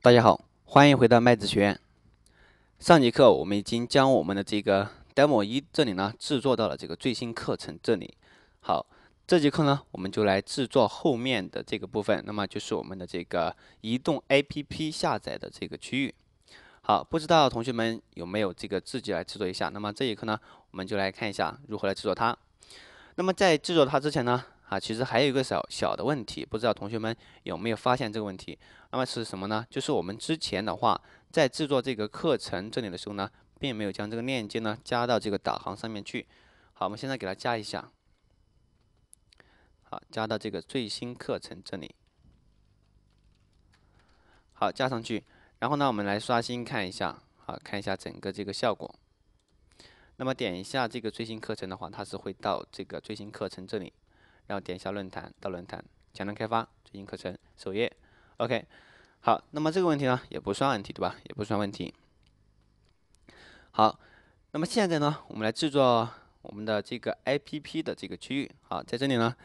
大家好，欢迎回到麦子学院。上节课我们已经将我们的这个 demo 一这里呢制作到了这个最新课程这里。好，这节课呢我们就来制作后面的这个部分，那么就是我们的这个移动 APP 下载的这个区域。好，不知道同学们有没有这个自己来制作一下？那么这节课呢我们就来看一下如何来制作它。那么在制作它之前呢。啊，其实还有一个小小的问题，不知道同学们有没有发现这个问题？那么是什么呢？就是我们之前的话，在制作这个课程这里的时候呢，并没有将这个链接呢加到这个导航上面去。好，我们现在给它加一下。好，加到这个最新课程这里。好，加上去。然后呢，我们来刷新看一下，好，看一下整个这个效果。那么点一下这个最新课程的话，它是会到这个最新课程这里。然后点一下论坛，到论坛，前端开发，最近课程，首页，OK。好，那么这个问题呢，也不算问题，对吧？也不算问题。好，那么现在呢，我们来制作我们的这个 APP 的这个区域。好，在这里呢，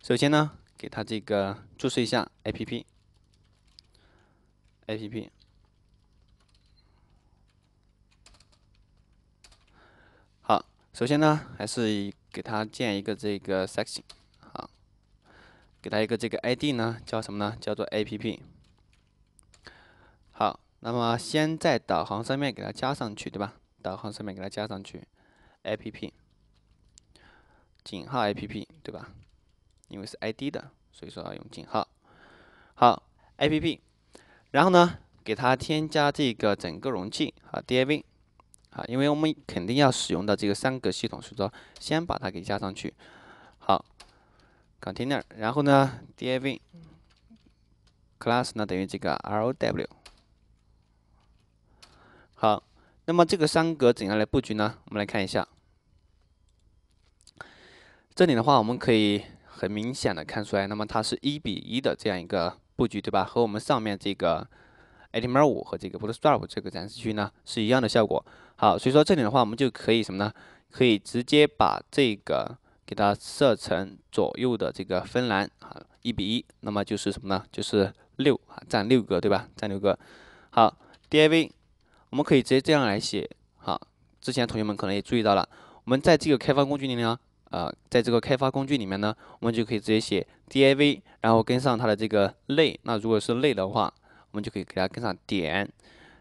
首先呢，给它这个注册一下 APP，APP。好，首先呢，还是给它建一个这个 section。给它一个这个 ID 呢，叫什么呢？叫做 APP。好，那么先在导航上面给它加上去，对吧？导航上面给它加上去，APP，井号 APP，对吧？因为是 ID 的，所以说要用井号。好，APP，然后呢，给它添加这个整个容器啊 d v 啊，因为我们肯定要使用到这个三个系统，所以说先把它给加上去。好。container，然后呢，div class 呢等于这个 row。好，那么这个三格怎样来布局呢？我们来看一下。这里的话，我们可以很明显的看出来，那么它是一比一的这样一个布局，对吧？和我们上面这个 HTML 五和这个 Bootstrap 这个展示区呢是一样的效果。好，所以说这里的话，我们就可以什么呢？可以直接把这个给它设成左右的这个分栏啊，一比一，那么就是什么呢？就是六啊，占六个，对吧？占六个。好，div 我们可以直接这样来写。好，之前同学们可能也注意到了，我们在这个开发工具里呢，啊，在这个开发工具里面呢，我们就可以直接写 div，然后跟上它的这个类。那如果是类的话，我们就可以给它跟上点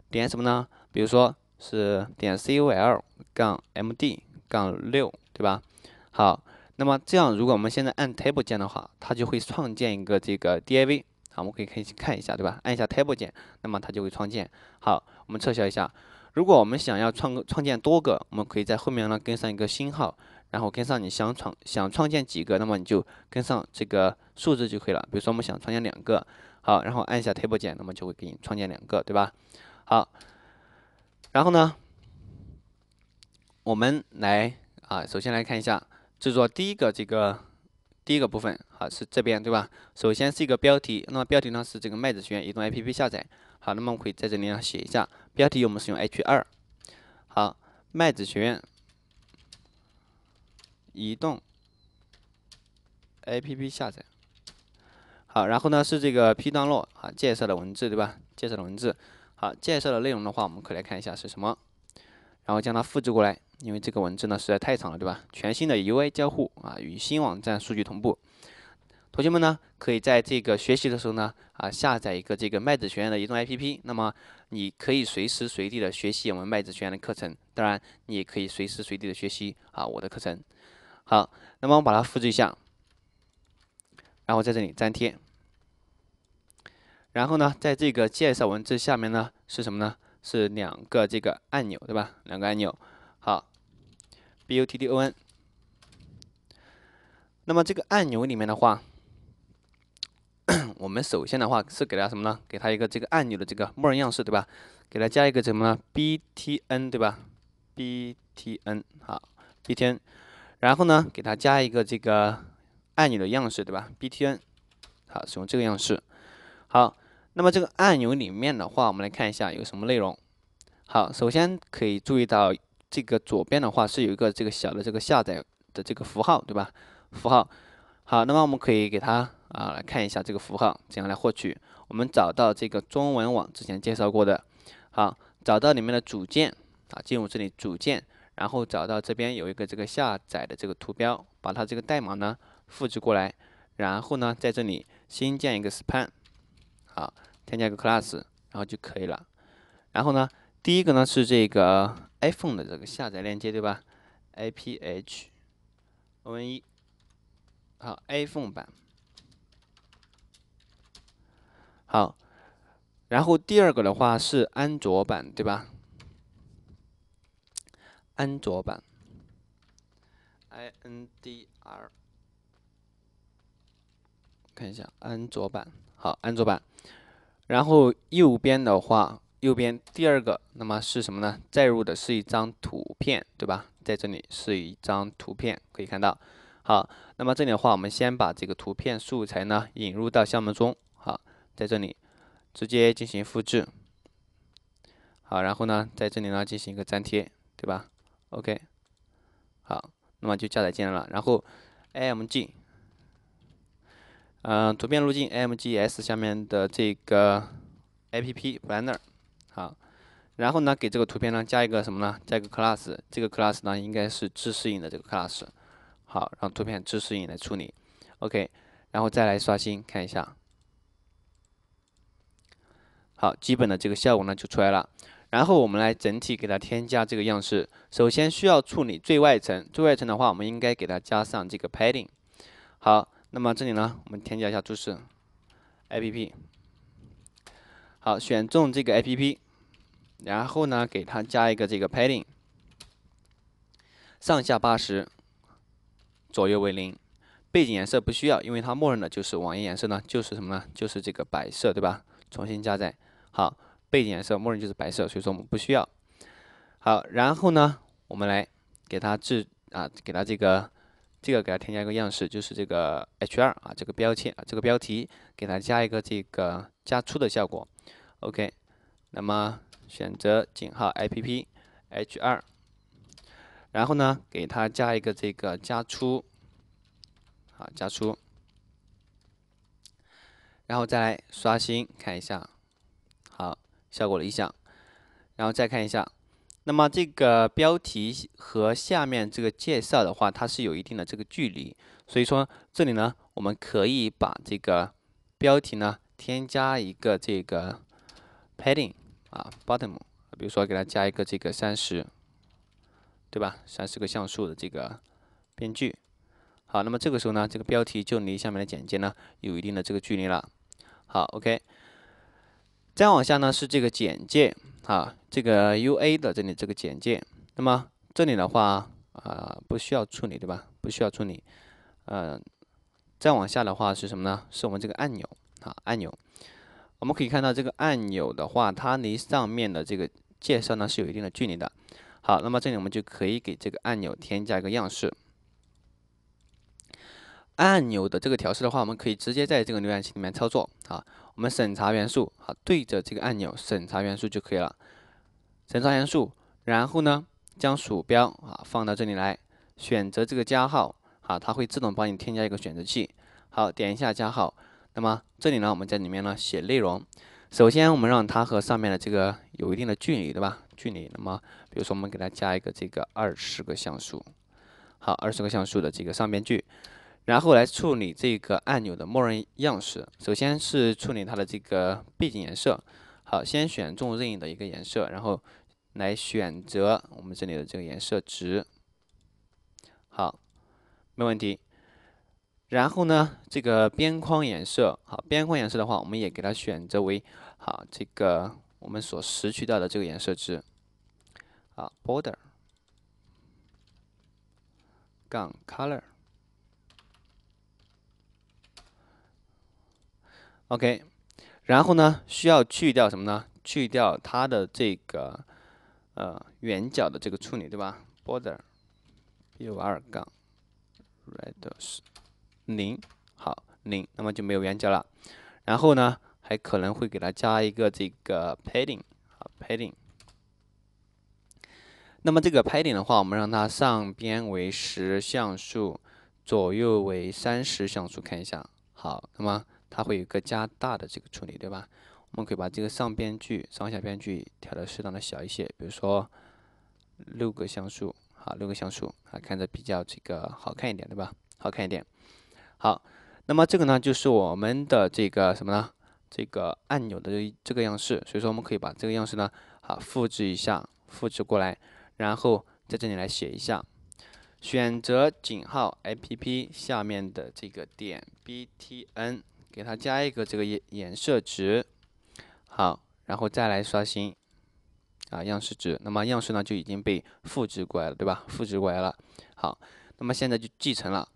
点什么呢？比如说是点 col 杠 md 杠六，对吧？好。那么这样，如果我们现在按 table 键的话，它就会创建一个这个 div，好，我们可以可以看一下，对吧？按一下 table 键，那么它就会创建。好，我们撤销一下。如果我们想要创创建多个，我们可以在后面呢跟上一个星号，然后跟上你想创想创建几个，那么你就跟上这个数字就可以了。比如说我们想创建两个，好，然后按一下 table 键，那么就会给你创建两个，对吧？好，然后呢，我们来啊，首先来看一下。制作第一个这个第一个部分，好是这边对吧？首先是一个标题，那么标题呢是这个麦子学院移动 APP 下载，好，那么我们可以在这里呢写一下标题，我们使用 H 二，好，麦子学院移动 APP 下载，好，然后呢是这个 P 段落，啊，介绍的文字对吧？介绍的文字，好介绍的内容的话，我们可以来看一下是什么，然后将它复制过来。因为这个文字呢实在太长了，对吧？全新的 UI 交互啊，与新网站数据同步。同学们呢，可以在这个学习的时候呢，啊，下载一个这个麦子学院的移动 APP。那么你可以随时随地的学习我们麦子学院的课程。当然，你也可以随时随地的学习啊我的课程。好，那么我把它复制一下，然后在这里粘贴。然后呢，在这个介绍文字下面呢，是什么呢？是两个这个按钮，对吧？两个按钮。b u t t o n，那么这个按钮里面的话，我们首先的话是给它什么呢？给它一个这个按钮的这个默认样式，对吧？给它加一个什么呢？b t n，对吧？b t n，好，b t n，然后呢，给它加一个这个按钮的样式，对吧？b t n，好，使用这个样式。好，那么这个按钮里面的话，我们来看一下有什么内容。好，首先可以注意到。这个左边的话是有一个这个小的这个下载的这个符号，对吧？符号，好，那么我们可以给它啊来看一下这个符号怎样来获取。我们找到这个中文网之前介绍过的，好，找到里面的组件啊，进入这里组件，然后找到这边有一个这个下载的这个图标，把它这个代码呢复制过来，然后呢在这里新建一个 span，好，添加一个 class，然后就可以了。然后呢，第一个呢是这个。iPhone 的这个下载链接对吧？i p h o n e，好，iPhone 版。好，然后第二个的话是安卓版对吧？安卓版，i n d r，看一下安卓版。好，安卓版。然后右边的话。右边第二个，那么是什么呢？载入的是一张图片，对吧？在这里是一张图片，可以看到。好，那么这里的话，我们先把这个图片素材呢引入到项目中。好，在这里直接进行复制。好，然后呢，在这里呢进行一个粘贴，对吧？OK。好，那么就加载进来了。然后，AMG，嗯，图片路径 AMGS 下面的这个 APP Banner。好，然后呢，给这个图片呢加一个什么呢？加一个 class，这个 class 呢应该是自适应的这个 class，好，让图片自适应来处理。OK，然后再来刷新看一下。好，基本的这个效果呢就出来了。然后我们来整体给它添加这个样式。首先需要处理最外层，最外层的话，我们应该给它加上这个 padding。好，那么这里呢，我们添加一下注释，APP。好，选中这个 A P P，然后呢，给它加一个这个 padding，上下八十，左右为零。背景颜色不需要，因为它默认的就是网页颜色呢，就是什么呢？就是这个白色，对吧？重新加载。好，背景颜色默认就是白色，所以说我们不需要。好，然后呢，我们来给它制啊，给它这个这个给它添加一个样式，就是这个 H 2啊，这个标签啊，这个标题，给它加一个这个加粗的效果。OK，那么选择井号 APP H 二，然后呢，给它加一个这个加粗，好加粗，然后再来刷新看一下，好效果理想，然后再看一下，那么这个标题和下面这个介绍的话，它是有一定的这个距离，所以说这里呢，我们可以把这个标题呢添加一个这个。padding 啊，bottom，比如说给它加一个这个三十，对吧？三十个像素的这个边距。好，那么这个时候呢，这个标题就离下面的简介呢有一定的这个距离了。好，OK。再往下呢是这个简介啊，这个 UA 的这里这个简介。那么这里的话啊，不需要处理，对吧？不需要处理。嗯，再往下的话是什么呢？是我们这个按钮啊，按钮。我们可以看到这个按钮的话，它离上面的这个介绍呢是有一定的距离的。好，那么这里我们就可以给这个按钮添加一个样式。按钮的这个调试的话，我们可以直接在这个浏览器里面操作啊。我们审查元素，好对着这个按钮审查元素就可以了。审查元素，然后呢将鼠标啊放到这里来，选择这个加号，好，它会自动帮你添加一个选择器。好，点一下加号。那么这里呢，我们在里面呢写内容。首先我们让它和上面的这个有一定的距离，对吧？距离。那么比如说我们给它加一个这个二十个像素，好，二十个像素的这个上边距。然后来处理这个按钮的默认样式。首先是处理它的这个背景颜色。好，先选中任意的一个颜色，然后来选择我们这里的这个颜色值。好，没问题。然后呢，这个边框颜色，好，边框颜色的话，我们也给它选择为，好，这个我们所拾取到的这个颜色值，啊，border，杠 color，OK。然后呢，需要去掉什么呢？去掉它的这个，呃，圆角的这个处理，对吧？border，u r 杠 r e d i u s 零，好零，那么就没有圆角了。然后呢，还可能会给它加一个这个 padding，啊 padding。那么这个 padding 的话，我们让它上边为十像素，左右为三十像素，看一下。好，那么它会有一个加大的这个处理，对吧？我们可以把这个上边距、上下边距调的适当的小一些，比如说六个像素，好六个像素啊，看着比较这个好看一点，对吧？好看一点。好，那么这个呢，就是我们的这个什么呢？这个按钮的这个样式，所以说我们可以把这个样式呢，好，复制一下，复制过来，然后在这里来写一下，选择井号 APP 下面的这个点 btn，给它加一个这个颜颜色值，好，然后再来刷新，啊样式值，那么样式呢就已经被复制过来了，对吧？复制过来了，好，那么现在就继承了。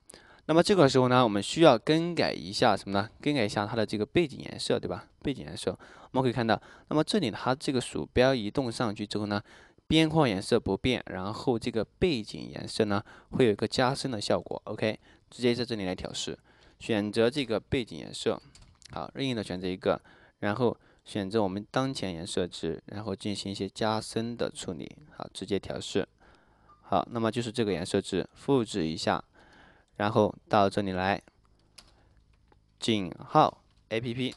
那么这个时候呢，我们需要更改一下什么呢？更改一下它的这个背景颜色，对吧？背景颜色我们可以看到，那么这里它这个鼠标移动上去之后呢，边框颜色不变，然后这个背景颜色呢会有一个加深的效果。OK，直接在这里来调试，选择这个背景颜色，好，任意的选择一个，然后选择我们当前颜色值，然后进行一些加深的处理。好，直接调试。好，那么就是这个颜色值，复制一下。然后到这里来，井号 A P P，A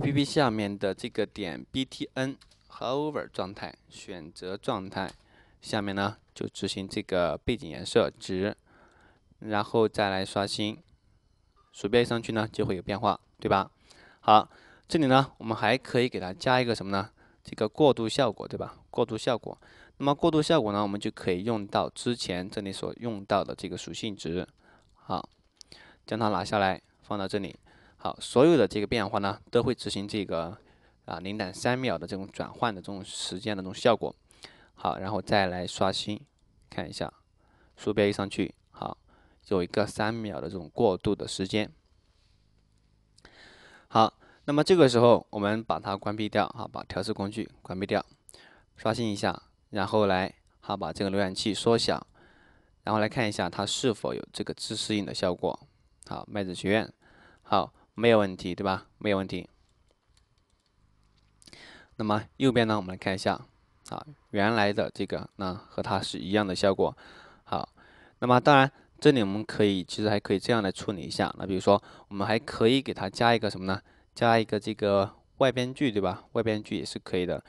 P P 下面的这个点 B T N hover 状态，选择状态，下面呢就执行这个背景颜色值，然后再来刷新，鼠标一上去呢就会有变化，对吧？好，这里呢我们还可以给它加一个什么呢？这个过渡效果，对吧？过渡效果。那么过渡效果呢，我们就可以用到之前这里所用到的这个属性值，好，将它拿下来放到这里，好，所有的这个变化呢都会执行这个啊零点三秒的这种转换的这种时间的这种效果，好，然后再来刷新看一下，鼠标移上去，好，有一个三秒的这种过渡的时间，好，那么这个时候我们把它关闭掉，哈，把调试工具关闭掉，刷新一下。然后来，好，把这个浏览器缩小，然后来看一下它是否有这个自适应的效果。好，麦子学院，好，没有问题，对吧？没有问题。那么右边呢，我们来看一下，好，原来的这个那和它是一样的效果。好，那么当然，这里我们可以其实还可以这样来处理一下。那比如说，我们还可以给它加一个什么呢？加一个这个外边距，对吧？外边距也是可以的。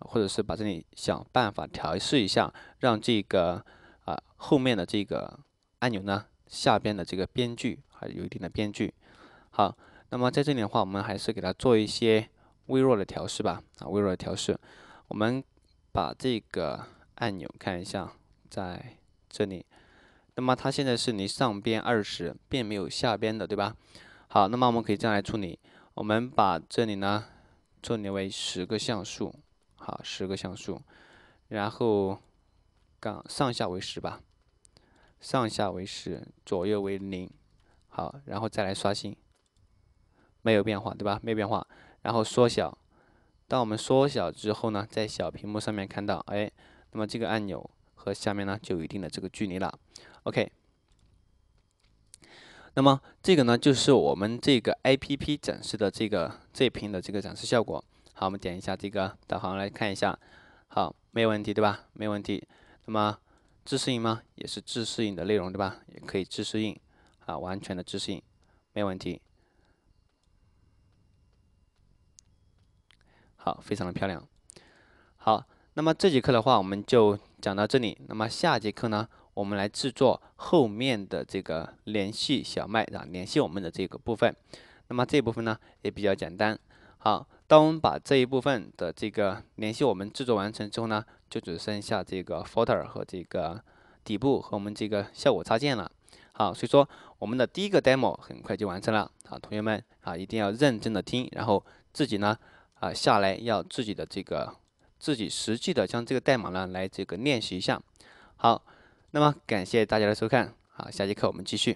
或者是把这里想办法调试一下，让这个啊后面的这个按钮呢下边的这个边距还有一定的边距。好，那么在这里的话，我们还是给它做一些微弱的调试吧，啊微弱的调试。我们把这个按钮看一下，在这里，那么它现在是离上边二十，并没有下边的，对吧？好，那么我们可以这样来处理，我们把这里呢，里为十个像素。啊，十个像素，然后杠上下为十吧，上下为十，左右为零，好，然后再来刷新，没有变化，对吧？没有变化，然后缩小，当我们缩小之后呢，在小屏幕上面看到，哎，那么这个按钮和下面呢就有一定的这个距离了，OK。那么这个呢，就是我们这个 APP 展示的这个这屏的这个展示效果。好，我们点一下这个导航来看一下。好，没有问题对吧？没有问题。那么自适应吗？也是自适应的内容对吧？也可以自适应，啊，完全的自适应，没有问题。好，非常的漂亮。好，那么这节课的话我们就讲到这里。那么下节课呢，我们来制作后面的这个联系小麦啊，联系我们的这个部分。那么这部分呢也比较简单。好。当我们把这一部分的这个联系我们制作完成之后呢，就只剩下这个 footer 和这个底部和我们这个效果插件了。好，所以说我们的第一个 demo 很快就完成了。好，同学们啊，一定要认真的听，然后自己呢啊下来要自己的这个自己实际的将这个代码呢来这个练习一下。好，那么感谢大家的收看。好，下节课我们继续。